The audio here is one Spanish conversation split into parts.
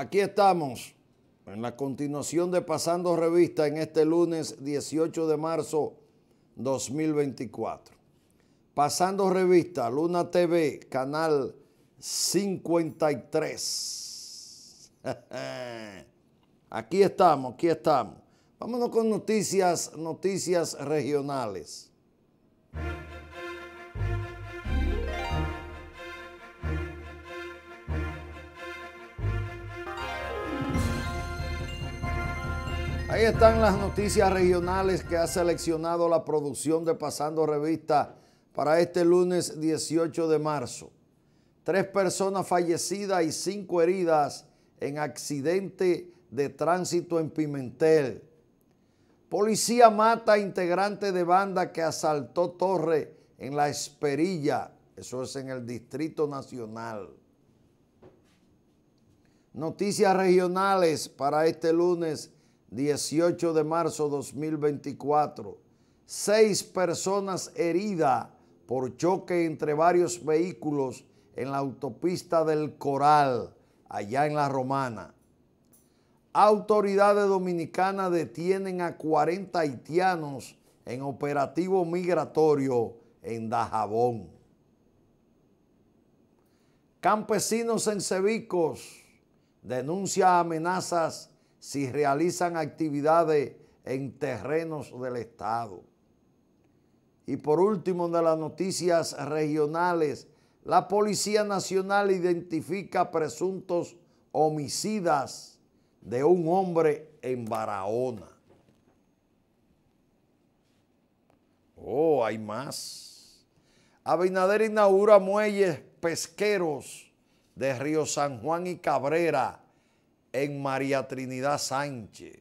Aquí estamos en la continuación de Pasando Revista en este lunes 18 de marzo 2024. Pasando Revista, Luna TV, canal 53. Aquí estamos, aquí estamos. Vámonos con noticias, noticias regionales. Ahí están las noticias regionales que ha seleccionado la producción de Pasando Revista para este lunes 18 de marzo. Tres personas fallecidas y cinco heridas en accidente de tránsito en Pimentel. Policía mata integrante de banda que asaltó torre en La Esperilla. Eso es en el Distrito Nacional. Noticias regionales para este lunes 18 de marzo 2024. Seis personas heridas por choque entre varios vehículos en la autopista del Coral, allá en La Romana. Autoridades dominicanas detienen a 40 haitianos en operativo migratorio en Dajabón. Campesinos en Cevicos denuncia amenazas si realizan actividades en terrenos del Estado. Y por último, de las noticias regionales, la Policía Nacional identifica presuntos homicidas de un hombre en Barahona. Oh, hay más. Abinader inaugura muelles pesqueros de Río San Juan y Cabrera en María Trinidad Sánchez.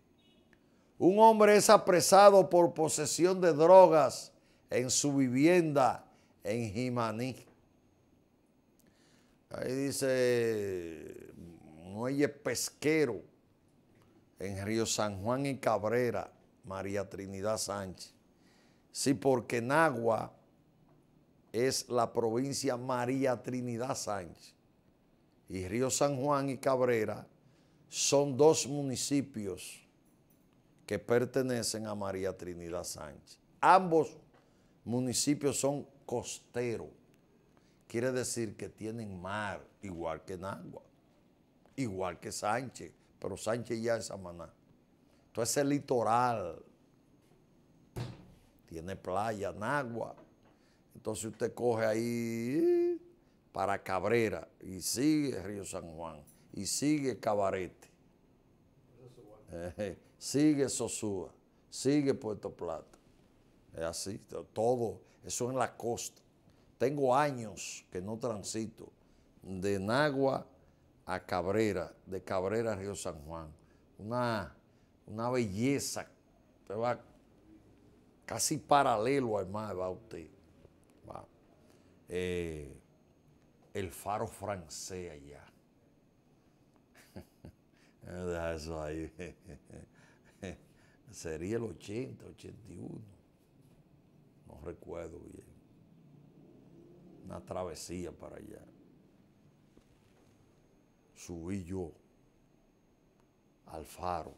Un hombre es apresado por posesión de drogas en su vivienda en Jimaní. Ahí dice muelle pesquero en Río San Juan y Cabrera, María Trinidad Sánchez. Sí, porque Nagua es la provincia María Trinidad Sánchez y Río San Juan y Cabrera son dos municipios que pertenecen a María Trinidad Sánchez. Ambos municipios son costeros. Quiere decir que tienen mar, igual que Nagua, igual que Sánchez, pero Sánchez ya es Samaná. Entonces el litoral tiene playa, Nagua. Entonces usted coge ahí para Cabrera y sigue Río San Juan y sigue Cabarete. sigue Sosúa, sigue Puerto Plata. Es así, todo, eso en la costa. Tengo años que no transito de Nagua a Cabrera, de Cabrera a Río San Juan. Una, belleza, casi paralelo al mar, va usted. Eh, el faro francés allá. Eso ahí. Sería el 80, 81. No recuerdo bien. Una travesía para allá. Subí yo al faro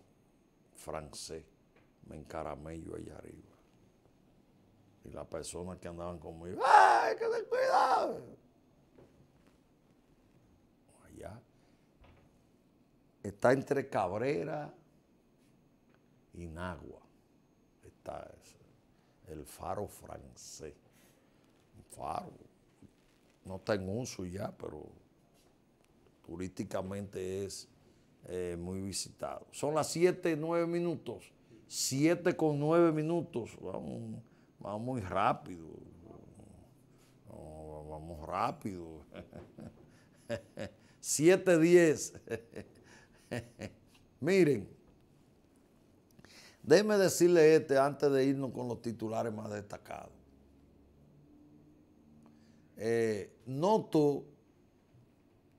francés. Me encaramé yo allá arriba. Y las personas que andaban conmigo, ¡ay, que descuidado!, está entre Cabrera y Nagua. Está el faro francés. Un faro. No está en uso ya, pero turísticamente es eh, muy visitado. Son las 7, 9 minutos. 7 con 9 minutos. Vamos, muy rápido. vamos rápido. 7.10. Miren, déjeme decirle este antes de irnos con los titulares más destacados. Eh, noto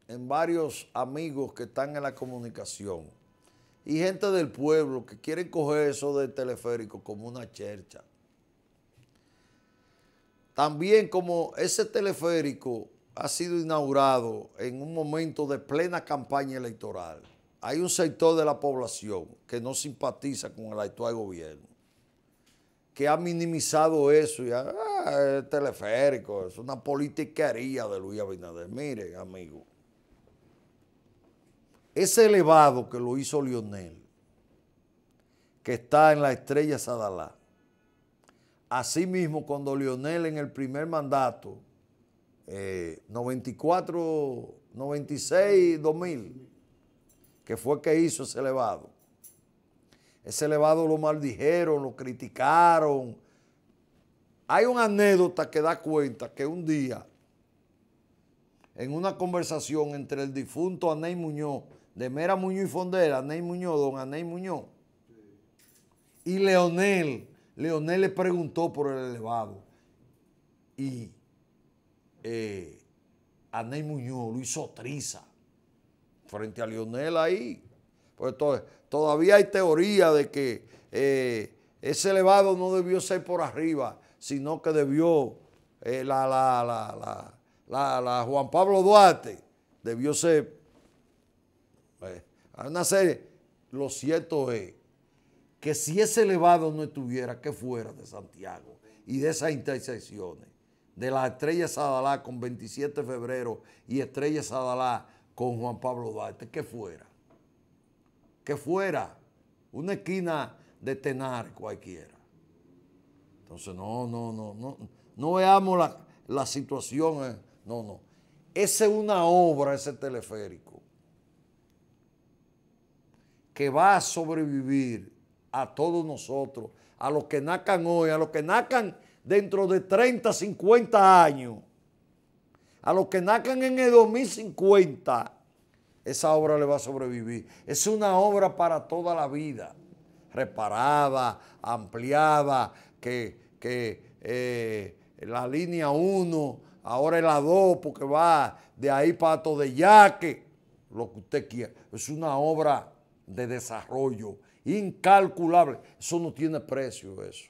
en varios amigos que están en la comunicación y gente del pueblo que quieren coger eso del teleférico como una chercha. También como ese teleférico ha sido inaugurado en un momento de plena campaña electoral hay un sector de la población que no simpatiza con el actual gobierno, que ha minimizado eso y ha, ah, es teleférico, es una politiquería de Luis Abinader. Mire, amigo, ese elevado que lo hizo Lionel, que está en la estrella Sadalá, asimismo cuando Lionel en el primer mandato, 94, 96, 2000, que fue que hizo ese elevado. Ese elevado lo maldijeron, lo criticaron. Hay una anécdota que da cuenta que un día, en una conversación entre el difunto Aney Muñoz, de Mera Muñoz y Fondera, Aney Muñoz, don Aney Muñoz, y Leonel, Leonel le preguntó por el elevado. Y eh, Aney Muñoz lo hizo triza frente a Lionel ahí. Pues todavía hay teoría de que eh, ese elevado no debió ser por arriba, sino que debió eh, la, la, la, la, Juan Pablo Duarte, debió ser eh, Lo cierto es que si ese elevado no estuviera, que fuera de Santiago y de esas intersecciones, de las Estrellas Sadalá con 27 de febrero y Estrella Sadalá con Juan Pablo Duarte, que fuera. Que fuera una esquina de Tenar cualquiera. Entonces, no, no, no, no, no veamos la, la situación. Eh. No, no. Esa es una obra, ese teleférico, que va a sobrevivir a todos nosotros, a los que nacan hoy, a los que nacan dentro de 30, 50 años. A los que nacan en el 2050, esa obra le va a sobrevivir. Es una obra para toda la vida, reparada, ampliada, que, que eh, la línea 1, ahora es la 2, porque va de ahí para de que lo que usted quiera. Es una obra de desarrollo incalculable. Eso no tiene precio, eso.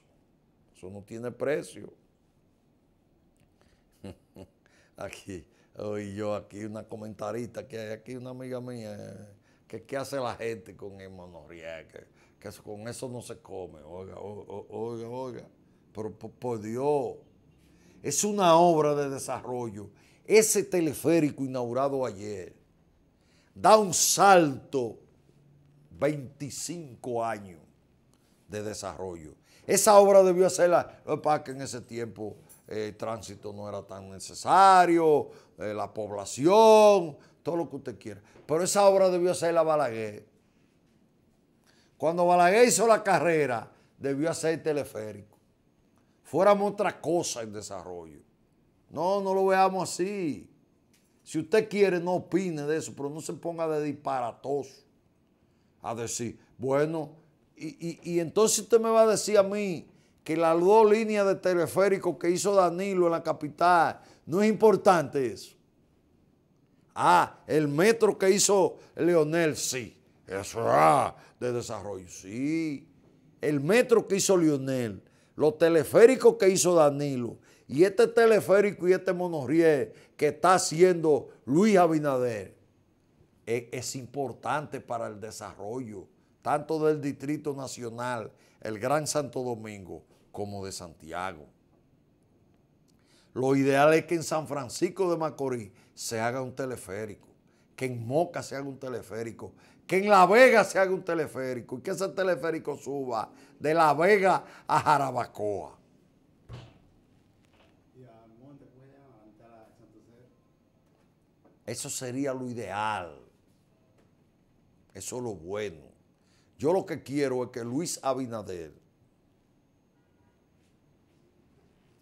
Eso no tiene precio aquí, hoy yo aquí, una comentarista que hay aquí, una amiga mía, que qué hace la gente con el monorriel, que, con eso no se come, oiga, oiga, oiga, pero por, Dios, es una obra de desarrollo. Ese teleférico inaugurado ayer da un salto 25 años de desarrollo. Esa obra debió hacerla eh, para que en ese tiempo eh, el tránsito no era tan necesario, eh, la población, todo lo que usted quiera. Pero esa obra debió ser la Balaguer. Cuando Balaguer hizo la carrera, debió hacer teleférico. Fuéramos otra cosa en desarrollo. No, no lo veamos así. Si usted quiere, no opine de eso, pero no se ponga de disparatoso a decir, bueno, y, y entonces usted me va a decir a mí que las dos líneas de teleférico que hizo Danilo en la capital, no es importante eso. Ah, el metro que hizo Leonel, sí. Eso ah, de desarrollo, sí. El metro que hizo Leonel, los teleféricos que hizo Danilo, y este teleférico y este monorriel que está haciendo Luis Abinader, e, es importante para el desarrollo, tanto del Distrito Nacional, el Gran Santo Domingo, como de Santiago. Lo ideal es que en San Francisco de Macorís se haga un teleférico, que en Moca se haga un teleférico, que en La Vega se haga un teleférico y que ese teleférico suba de La Vega a Jarabacoa. Eso sería lo ideal. Eso es lo bueno. Yo lo que quiero es que Luis Abinader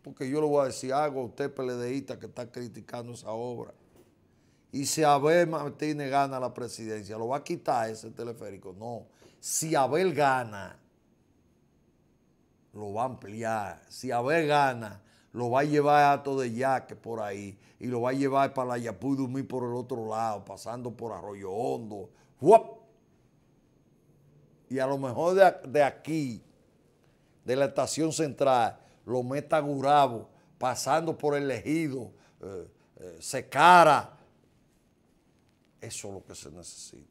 porque yo le voy a decir algo a usted PLDista que está criticando esa obra. Y si Abel Martínez gana la presidencia, ¿lo va a quitar ese teleférico? No. Si Abel gana, lo va a ampliar. Si Abel gana, lo va a llevar a todo de Yaque por ahí y lo va a llevar para la Yapuy Dumí por el otro lado, pasando por Arroyo Hondo. Y a lo mejor de aquí, de la estación central, lo meta Gurabo, pasando por el ejido, eh, eh, cara, Eso es lo que se necesita.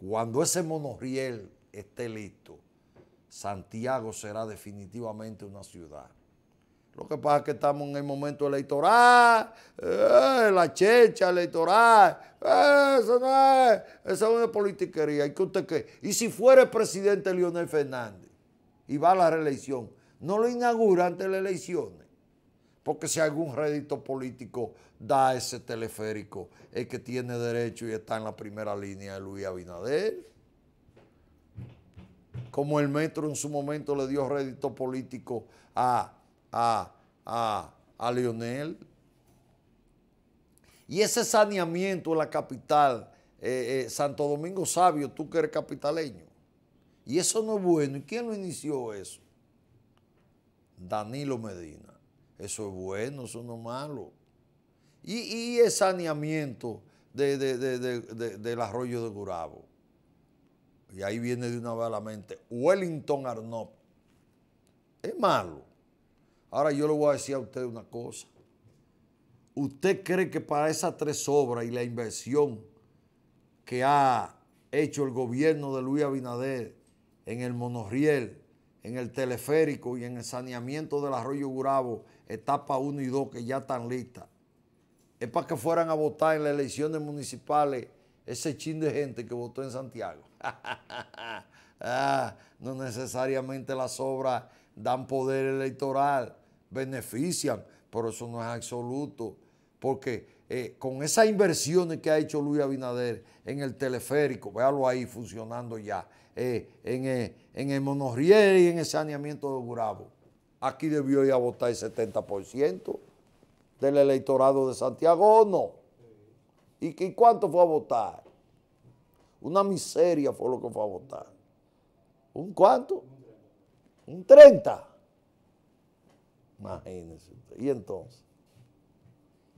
Cuando ese monorriel esté listo, Santiago será definitivamente una ciudad. Lo que pasa es que estamos en el momento electoral, eh, la checha electoral, eso no es, eso es una politiquería. ¿Y, que usted qué? ¿Y si fuera el presidente Leonel Fernández y va a la reelección? no lo inaugura antes de las elecciones. Porque si algún rédito político da ese teleférico, es que tiene derecho y está en la primera línea de Luis Abinader. Como el metro en su momento le dio rédito político a, a, a, Lionel. Y ese saneamiento en la capital, eh, eh, Santo Domingo Sabio, tú que eres capitaleño. Y eso no es bueno. ¿Y quién lo inició eso? Danilo Medina. Eso es bueno, eso no es malo. Y, y el saneamiento del arroyo de Gurabo. Y ahí viene de una vez a la mente Wellington Arnop. Es malo. Ahora yo le voy a decir a usted una cosa. ¿Usted cree que para esas tres obras y la inversión que ha hecho el gobierno de Luis Abinader en el monorriel en el teleférico y en el saneamiento del arroyo Gurabo, etapa 1 y 2, que ya están listas. Es para que fueran a votar en las elecciones municipales ese chin de gente que votó en Santiago. Ah, no necesariamente las obras dan poder electoral, benefician, pero eso no es absoluto, porque eh, con esas inversiones que ha hecho Luis Abinader en el teleférico, véalo ahí funcionando ya, eh, eh, en, el monorriel y en el saneamiento de Gurabo. Aquí debió ir a votar el 70% del electorado de Santiago, ¿o no? ¿Y, ¿Y cuánto fue a votar? Una miseria fue lo que fue a votar. ¿Un cuánto? Un 30. Imagínense. ¿Y entonces?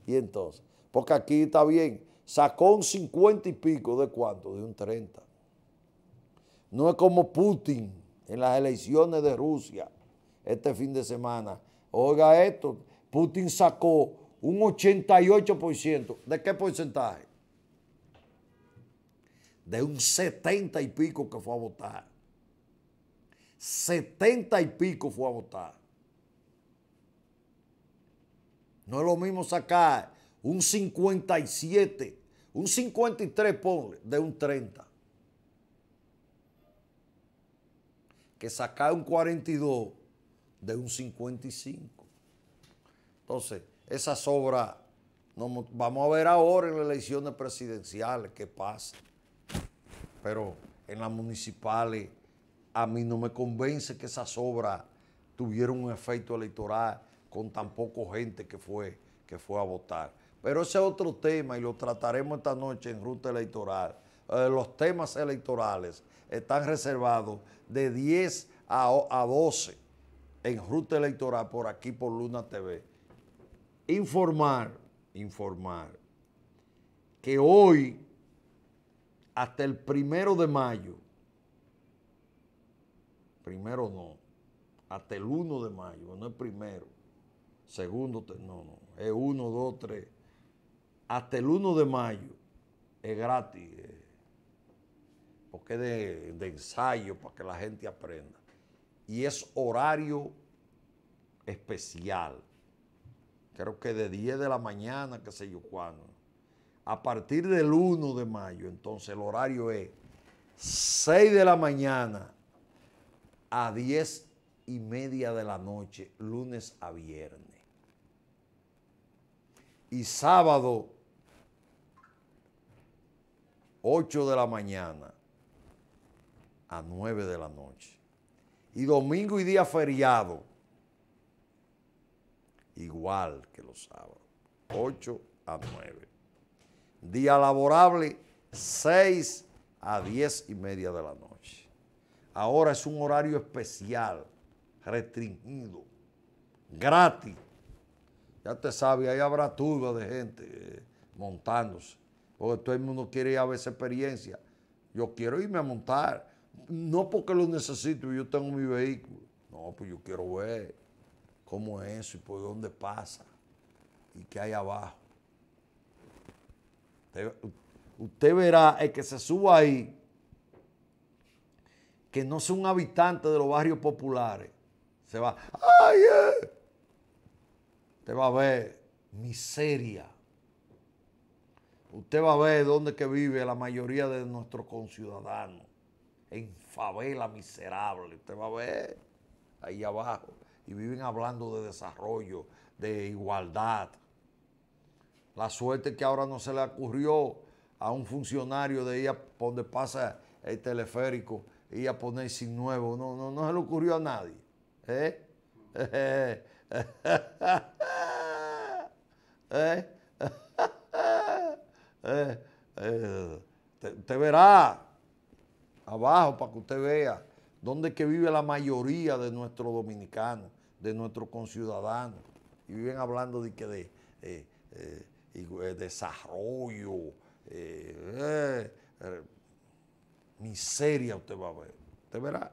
¿Y entonces? Porque aquí está bien, sacó un 50 y pico de cuánto, de un 30. No es como Putin en las elecciones de Rusia este fin de semana. Oiga esto, Putin sacó un 88%. ¿De qué porcentaje? De un 70 y pico que fue a votar. 70 y pico fue a votar. No es lo mismo sacar un 57, un 53, ponle, de un 30. Que sacar un 42 de un 55. Entonces, esa sobra, no, vamos a ver ahora en las elecciones presidenciales qué pasa. Pero en las municipales, a mí no me convence que esa sobra tuviera un efecto electoral con tan poca gente que fue, que fue a votar. Pero ese es otro tema y lo trataremos esta noche en ruta electoral. Eh, los temas electorales están reservados de 10 a, 12 en ruta electoral por aquí por Luna TV. Informar, informar que hoy, hasta el primero de mayo, primero no, hasta el 1 de mayo, no es primero, segundo, no, no, es 1, 2, 3, hasta el 1 de mayo es gratis, eh, porque es de, de ensayo para que la gente aprenda. Y es horario especial, creo que de 10 de la mañana, qué sé yo cuándo. A partir del 1 de mayo, entonces el horario es 6 de la mañana a 10 y media de la noche, lunes a viernes. Y sábado 8 de la mañana a 9 de la noche. Y domingo y día feriado, igual que los sábados, 8 a 9. Día laborable, 6 a 10 y media de la noche. Ahora es un horario especial, restringido, gratis. Ya te sabe, ahí habrá turba de gente eh, montándose porque todo el mundo quiere ir a ver esa experiencia. Yo quiero irme a montar, no porque lo necesito, yo tengo mi vehículo. No, pues yo quiero ver cómo es eso y por dónde pasa y qué hay abajo. Usted, verá, el que se suba ahí, que no es un habitante de los barrios populares, se va, ¡ay! Eh". Te va a ver miseria usted va a ver dónde que vive la mayoría de nuestros conciudadanos. En favela miserable. Usted va a ver ahí abajo. Y viven hablando de desarrollo, de igualdad. La suerte que ahora no se le ocurrió a un funcionario de a donde pasa el teleférico y a poner sin nuevo. No, no, no se le ocurrió a nadie. ¿Eh? ¿Eh? ¿Eh? Usted eh, eh, te, verá abajo para que usted vea dónde que vive la mayoría de nuestros dominicanos, de nuestros conciudadanos. Y viven hablando de que de, eh, desarrollo, miseria usted va a ver. Usted verá.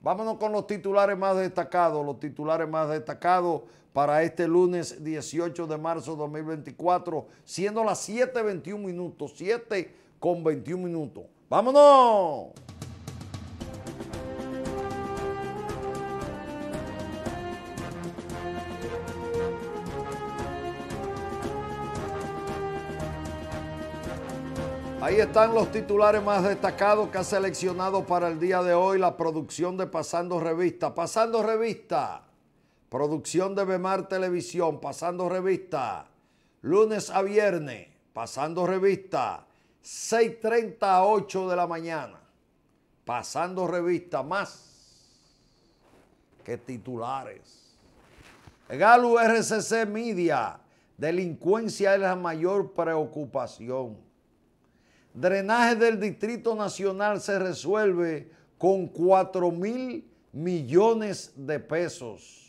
Vámonos con los titulares más destacados, los titulares más destacados para este lunes 18 de marzo 2024, siendo las 7.21 minutos, 7 con 21 minutos. ¡Vámonos! Ahí están los titulares más destacados que ha seleccionado para el día de hoy la producción de Pasando Revista. Pasando Revista Producción de Bemar Televisión, pasando revista. Lunes a viernes, pasando revista. 6.30 a 8 de la mañana. Pasando revista más que titulares. Galo RCC Media. Delincuencia es la mayor preocupación. Drenaje del Distrito Nacional se resuelve con 4 mil millones de pesos.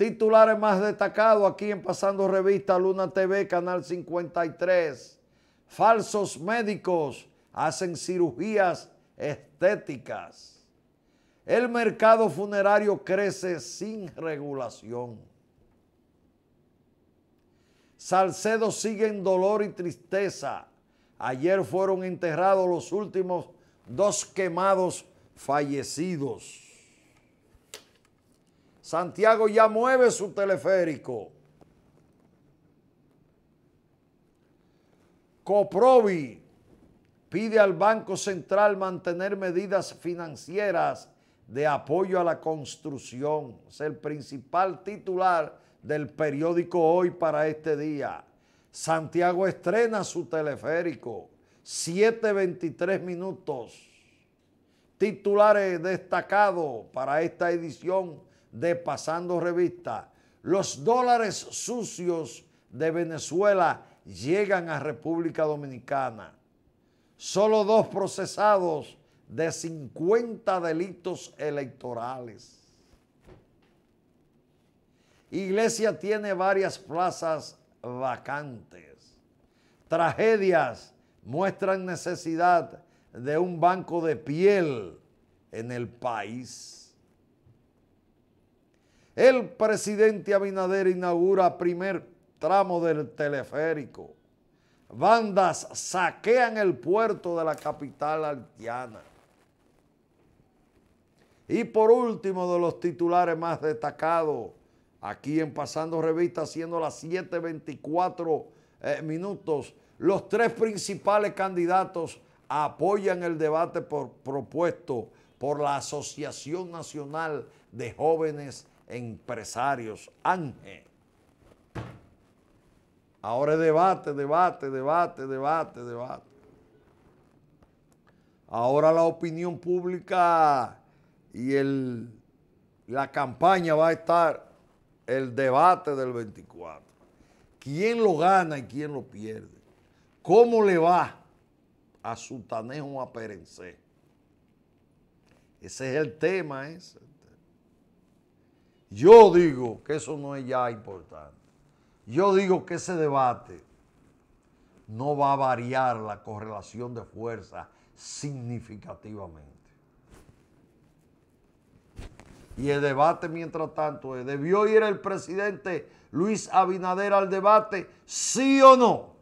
Titulares más destacados aquí en Pasando Revista Luna TV, Canal 53. Falsos médicos hacen cirugías estéticas. El mercado funerario crece sin regulación. Salcedo sigue en dolor y tristeza. Ayer fueron enterrados los últimos dos quemados fallecidos. Santiago ya mueve su teleférico. Coprovi pide al Banco Central mantener medidas financieras de apoyo a la construcción. Es el principal titular del periódico Hoy para este día. Santiago estrena su teleférico. 7.23 minutos. Titulares destacados para esta edición de Pasando Revista. Los dólares sucios de Venezuela llegan a República Dominicana. Solo dos procesados de 50 delitos electorales. Iglesia tiene varias plazas vacantes. Tragedias muestran necesidad de un banco de piel en el país. El presidente Abinader inaugura primer tramo del teleférico. Bandas saquean el puerto de la capital haitiana. Y por último, de los titulares más destacados, aquí en Pasando Revista, siendo las 7.24 eh, minutos, los tres principales candidatos apoyan el debate propuesto por la Asociación Nacional de Jóvenes empresarios. Ángel. Ahora es debate, debate, debate, debate, debate. Ahora la opinión pública y el, la campaña va a estar el debate del 24. ¿Quién lo gana y quién lo pierde? ¿Cómo le va a Sutanejo a Perencé? Ese es el tema ese. Yo digo que eso no es ya importante. Yo digo que ese debate no va a variar la correlación de fuerzas significativamente. Y el debate, mientras tanto, ¿debió ir el presidente Luis Abinader al debate? ¿Sí o no?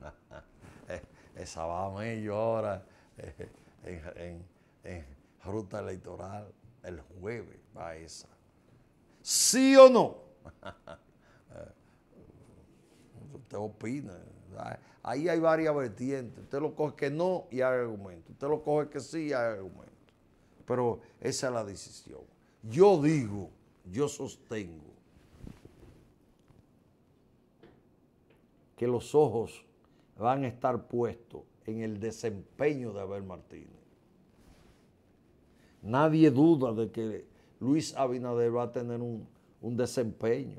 Esa va a yo ahora eh, en, en ruta electoral el jueves, va esa. ¿Sí o no? Usted opina. Ahí hay varias vertientes. Usted lo coge que no y hay argumento. Usted lo coge que sí y hay argumento. Pero esa es la decisión. Yo digo, yo sostengo que los ojos van a estar puestos en el desempeño de Abel Martínez. Nadie duda de que Luis Abinader va a tener un, desempeño.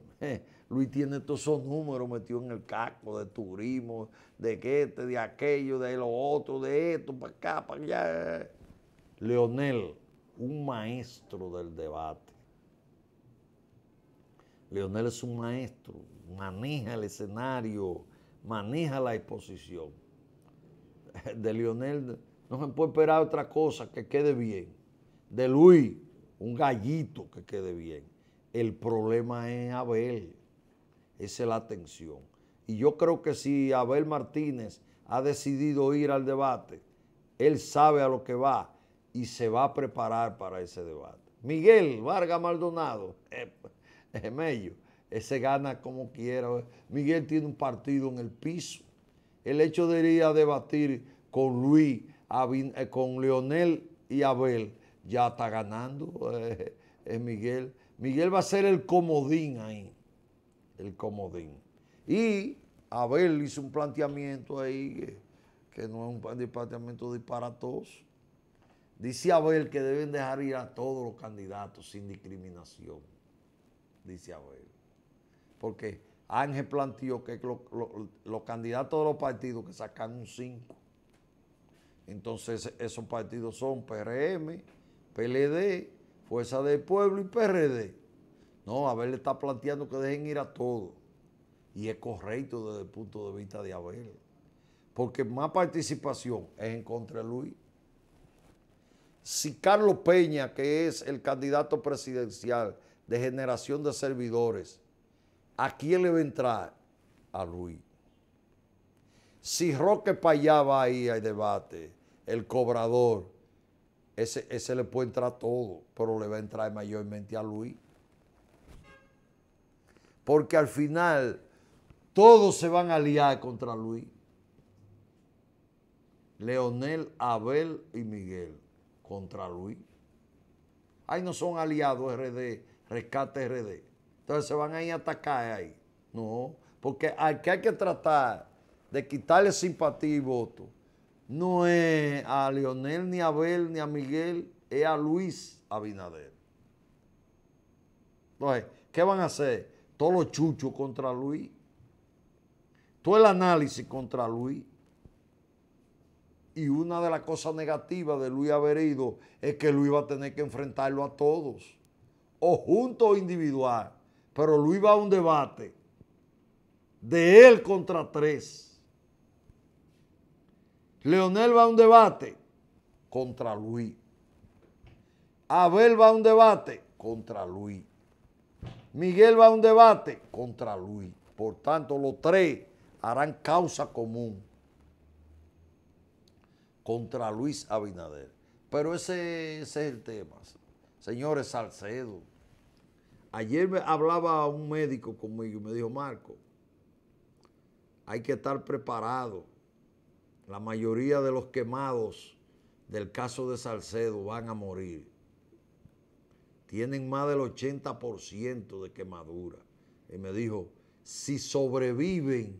Luis tiene todos esos números metidos en el casco de turismo, de que este, de aquello, de lo otro, de esto, para acá, para allá. Leonel, un maestro del debate. Leonel es un maestro, maneja el escenario, maneja la exposición. De Leonel no se puede esperar otra cosa que quede bien. De Luis, un gallito que quede bien. El problema es Abel. Esa es la tensión. Y yo creo que si Abel Martínez ha decidido ir al debate, él sabe a lo que va y se va a preparar para ese debate. Miguel Vargas Maldonado, gemello, eh, eh, ese gana como quiera. Miguel tiene un partido en el piso. El hecho de ir a debatir con Luis, eh, con Leonel y Abel ya está ganando eh, eh, Miguel. Miguel va a ser el comodín ahí, el comodín. Y Abel hizo un planteamiento ahí que, no es un planteamiento disparatoso. Dice Abel que deben dejar ir a todos los candidatos sin discriminación, dice Abel. Porque Ángel planteó que los candidatos de los partidos que sacan un 5. Entonces esos partidos son PRM, PLD, Fuerza del Pueblo y PRD. No, Abel le está planteando que dejen ir a todos. Y es correcto desde el punto de vista de Abel. Porque más participación es en contra de Luis. Si Carlos Peña, que es el candidato presidencial de generación de servidores, ¿a quién le va a entrar? A Luis. Si Roque Payá va ahí al debate, el cobrador, ese, le puede entrar todo, pero le va a entrar mayormente a Luis. Porque al final todos se van a aliar contra Luis. Leonel, Abel y Miguel contra Luis. Ahí no son aliados RD, rescate RD. Entonces se van a ir a atacar ahí. No, porque aquí hay que tratar de quitarle simpatía y voto no es a Leonel, ni a Abel, ni a Miguel, es a Luis Abinader. Entonces, ¿qué van a hacer? Todos los chuchos contra Luis. Todo el análisis contra Luis. Y una de las cosas negativas de Luis haber ido es que Luis va a tener que enfrentarlo a todos. O junto o individual. Pero Luis va a un debate de él contra tres. Leonel va a un debate contra Luis. Abel va a un debate contra Luis. Miguel va a un debate contra Luis. Por tanto, los tres harán causa común contra Luis Abinader. Pero ese, es el tema. Señores Salcedo, ayer me hablaba un médico conmigo y me dijo, Marco, hay que estar preparado la mayoría de los quemados del caso de Salcedo van a morir. Tienen más del 80% de quemadura. Y me dijo, si sobreviven,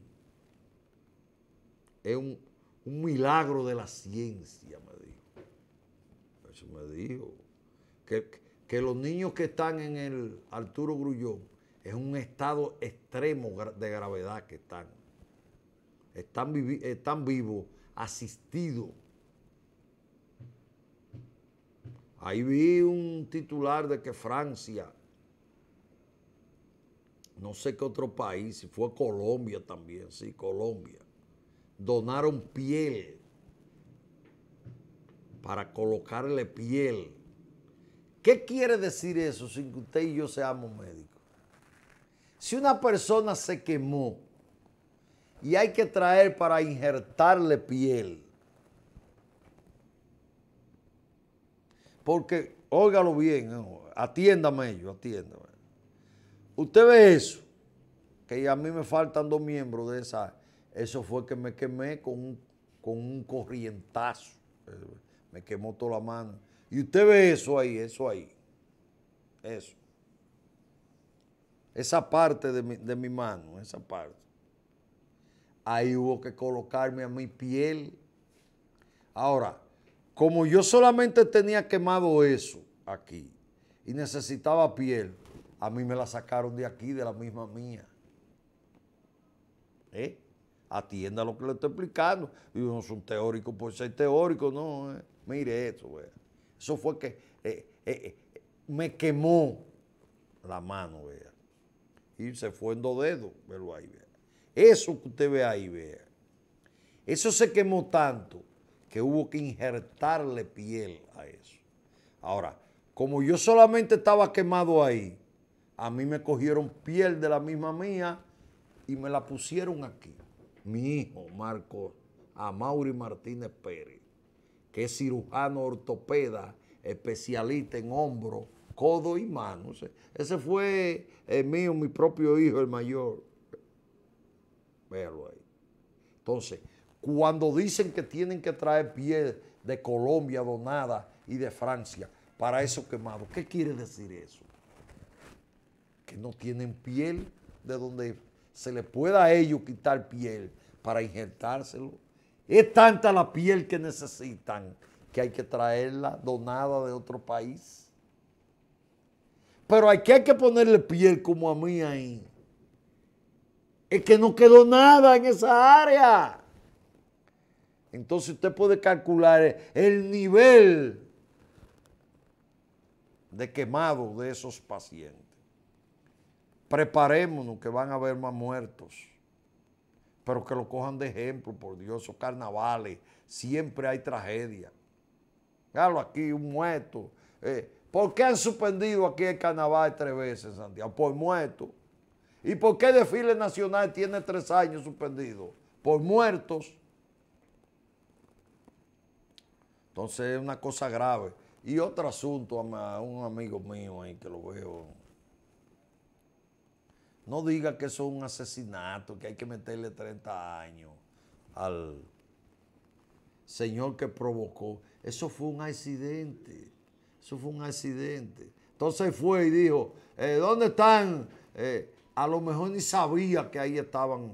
es un, milagro de la ciencia, me dijo. Eso me dijo. Que, los niños que están en el Arturo Grullón es un estado extremo de gravedad que están. Están, están vivos asistido. Ahí vi un titular de que Francia, no sé qué otro país, si fue Colombia también, sí, Colombia, donaron piel para colocarle piel. ¿Qué quiere decir eso sin que usted y yo seamos médicos? Si una persona se quemó y hay que traer para injertarle piel. Porque, óigalo bien, eh, atiéndame yo, atiéndame. Usted ve eso, que a mí me faltan dos miembros de esa. Eso fue que me quemé con un, corrientazo. Eh, me quemó toda la mano. Y usted ve eso ahí, eso ahí. Eso. Esa parte de mi mano, esa parte. Ahí hubo que colocarme a mi piel. Ahora, como yo solamente tenía quemado eso aquí y necesitaba piel, a mí me la sacaron de aquí, de la misma mía. ¿Eh? Atienda lo que le estoy explicando. Y no es un teórico pues, ser teórico, no. Eh. Mire eso, vea. Eso fue que eh, eh, me quemó la mano, vea. Y se fue en dos dedos, ahí, vea. Eso que usted ve ahí, vea. Eso se quemó tanto que hubo que injertarle piel a eso. Ahora, como yo solamente estaba quemado ahí, a mí me cogieron piel de la misma mía y me la pusieron aquí. Mi hijo, Marco Mauri Martínez Pérez, que es cirujano ortopeda, especialista en hombro, codo y manos. Ese fue el eh, mío, mi propio hijo, el mayor. Véalo ahí. Entonces, cuando dicen que tienen que traer piel de Colombia donada y de Francia para eso quemado ¿qué quiere decir eso? Que no tienen piel de donde se le pueda a ellos quitar piel para injertárselo. Es tanta la piel que necesitan que hay que traerla donada de otro país. Pero aquí hay que ponerle piel como a mí ahí. Es que no quedó nada en esa área. Entonces usted puede calcular eh, el nivel de quemado de esos pacientes. Preparémonos que van a haber más muertos, pero que lo cojan de ejemplo, por Dios, esos carnavales, siempre hay tragedia. Claro, aquí un muerto. Eh, ¿Por qué han suspendido aquí el carnaval tres veces, Santiago? Por muerto. ¿Y por qué desfile nacional tiene tres años suspendido? Por muertos. Entonces es una cosa grave. Y otro asunto a un amigo mío ahí que lo veo. No diga que eso es un asesinato, que hay que meterle 30 años al señor que provocó. Eso fue un accidente. Eso fue un accidente. Entonces fue y dijo, eh, ¿dónde están? Eh, a lo mejor ni sabía que ahí estaban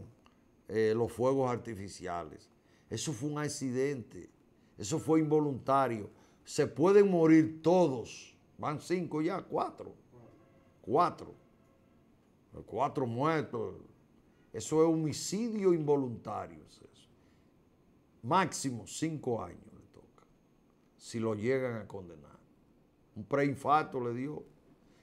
eh, los fuegos artificiales. Eso fue un accidente, eso fue involuntario. Se pueden morir todos, van cinco ya, cuatro, cuatro, cuatro muertos. Eso es homicidio involuntario. Máximo cinco años le toca, si lo llegan a condenar. Un preinfarto le dio.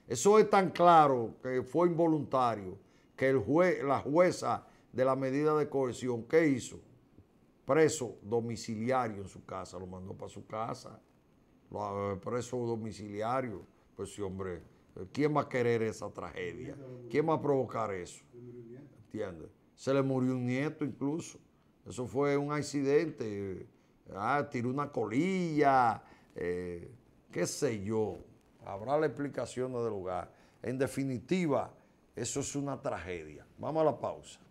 Eso es tan claro que fue involuntario que el juez, la jueza de la medida de cohesión ¿qué hizo? Preso domiciliario en su casa, lo mandó para su casa. Eh, preso domiciliario. Pues sí, hombre, eh, ¿quién va a querer esa tragedia? ¿Quién va a provocar eso? ¿Entiendes? Se le murió un nieto incluso. Eso fue un accidente. Ah, tiró una colilla, eh, qué sé yo habrá la explicación del lugar. En definitiva, eso es una tragedia. Vamos a la pausa.